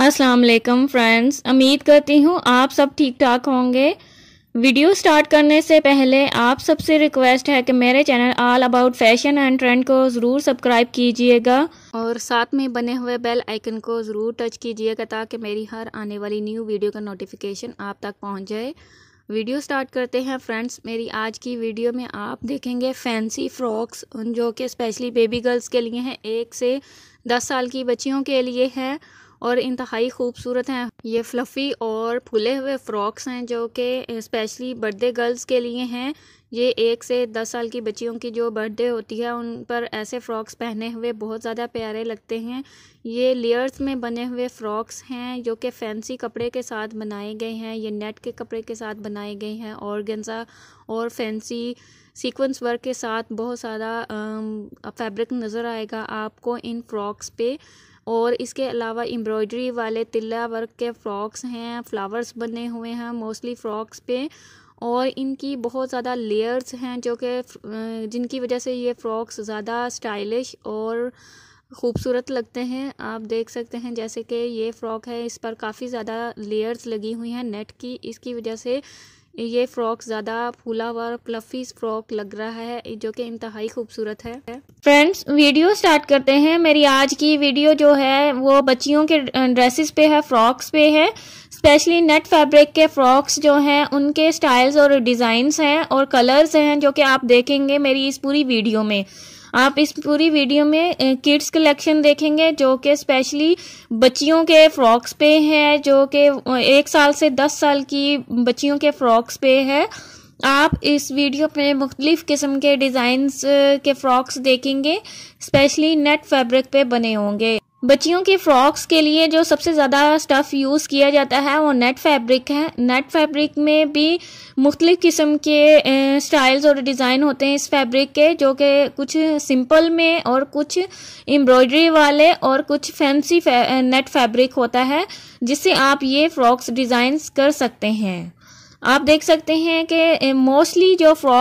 अस्सलाम वालेकुम फ्रेंड्स उम्मीद करती हूँ आप सब ठीक ठाक होंगे वीडियो स्टार्ट करने से पहले आप सबसे रिक्वेस्ट है कि मेरे channel all about fashion and trend को ज़रूर सब्सक्राइब कीजिएगा और साथ में बने हुए बेल आइकन को ज़रूर टच कीजिएगा ताकि मेरी हर आने वाली न्यू वीडियो का नोटिफिकेशन आप तक पहुँच जाए वीडियो स्टार्ट करते हैं फ्रेंड्स मेरी आज की वीडियो में आप देखेंगे फैंसी फ्रॉक्स जो कि स्पेशली बेबी गर्ल्स के लिए हैं एक से दस साल की बच्चियों के लिए हैं और इंतहाई खूबसूरत हैं ये फ्लफ़ी और फूले हुए फ्रॉक्स हैं जो कि स्पेशली बर्थडे गर्ल्स के लिए हैं ये एक से दस साल की बच्चियों की जो बर्थडे होती है उन पर ऐसे फ़्रॉक्स पहने हुए बहुत ज़्यादा प्यारे लगते हैं ये लेयर्स में बने हुए फ़्रॉक्स हैं जो कि फैंसी कपड़े के साथ बनाए गए हैं ये नेट के कपड़े के साथ बनाए गए हैं और गेंजा और फैंसी सीक्वेंस वर्क के साथ बहुत सारा फैब्रिक नज़र आएगा आपको इन फ्रॉक्स पे और इसके अलावा एम्ब्रॉयडरी वाले तिल्ला वर्क के फ्रॉक्स हैं फ्लावर्स बने हुए हैं मोस्टली फ्रॉक्स पे और इनकी बहुत ज़्यादा लेयर्स हैं जो कि जिनकी वजह से ये फ़्रॉक्स ज़्यादा स्टाइलिश और खूबसूरत लगते हैं आप देख सकते हैं जैसे कि ये फ़्रॉक है इस पर काफ़ी ज़्यादा लेयर्स लगी हुई हैं नेट की इसकी वजह से ये फ्रॉक ज्यादा फूला हुआ प्लफी फ्रॉक लग रहा है जो कि इंतहाई खूबसूरत है फ्रेंड्स वीडियो स्टार्ट करते हैं मेरी आज की वीडियो जो है वो बच्चियों के ड्रेसेस पे है फ्रॉक्स पे है स्पेशली नेट फैब्रिक के फ्रॉक्स जो हैं उनके स्टाइल्स और डिजाइन हैं और कलर्स हैं जो कि आप देखेंगे मेरी इस पूरी वीडियो में आप इस पूरी वीडियो में किड्स कलेक्शन देखेंगे जो कि स्पेशली बच्चियों के फ्रॉक्स पे है जो कि एक साल से दस साल की बच्चियों के फ्रॉक्स पे है आप इस वीडियो में मुख्तलिफ़ किस्म के डिज़ाइंस के फ़्रॉक्स देखेंगे स्पेशली नेट फैब्रिक पे बने होंगे बच्चियों के फ्रॉक्स के लिए जो सबसे ज़्यादा स्टफ़ यूज़ किया जाता है वो नेट फैब्रिक है नेट फैब्रिक में भी मुख्तलिफ़ किस्म के स्टाइल्स और डिज़ाइन होते हैं इस फैब्रिक के जो कि कुछ सिंपल में और कुछ एम्ब्रॉयडरी वाले और कुछ फैंसी फै, नेट फैब्रिक होता है जिससे आप ये फ्रॉक्स डिज़ाइंस कर सकते हैं आप देख सकते हैं कि मोस्टली जो फ्रॉक